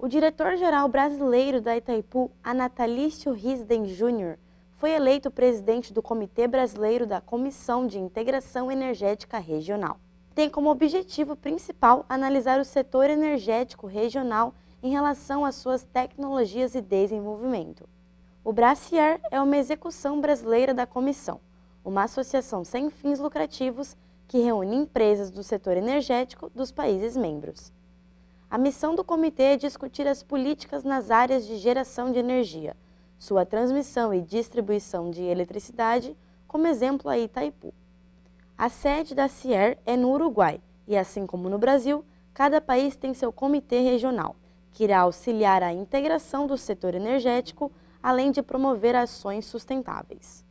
O diretor-geral brasileiro da Itaipu, Anatalício Risden Jr., foi eleito presidente do Comitê Brasileiro da Comissão de Integração Energética Regional. Tem como objetivo principal analisar o setor energético regional em relação às suas tecnologias e desenvolvimento. O Bracier é uma execução brasileira da comissão, uma associação sem fins lucrativos que reúne empresas do setor energético dos países membros. A missão do comitê é discutir as políticas nas áreas de geração de energia, sua transmissão e distribuição de eletricidade, como exemplo a Itaipu. A sede da CIER é no Uruguai e, assim como no Brasil, cada país tem seu comitê regional, que irá auxiliar a integração do setor energético, além de promover ações sustentáveis.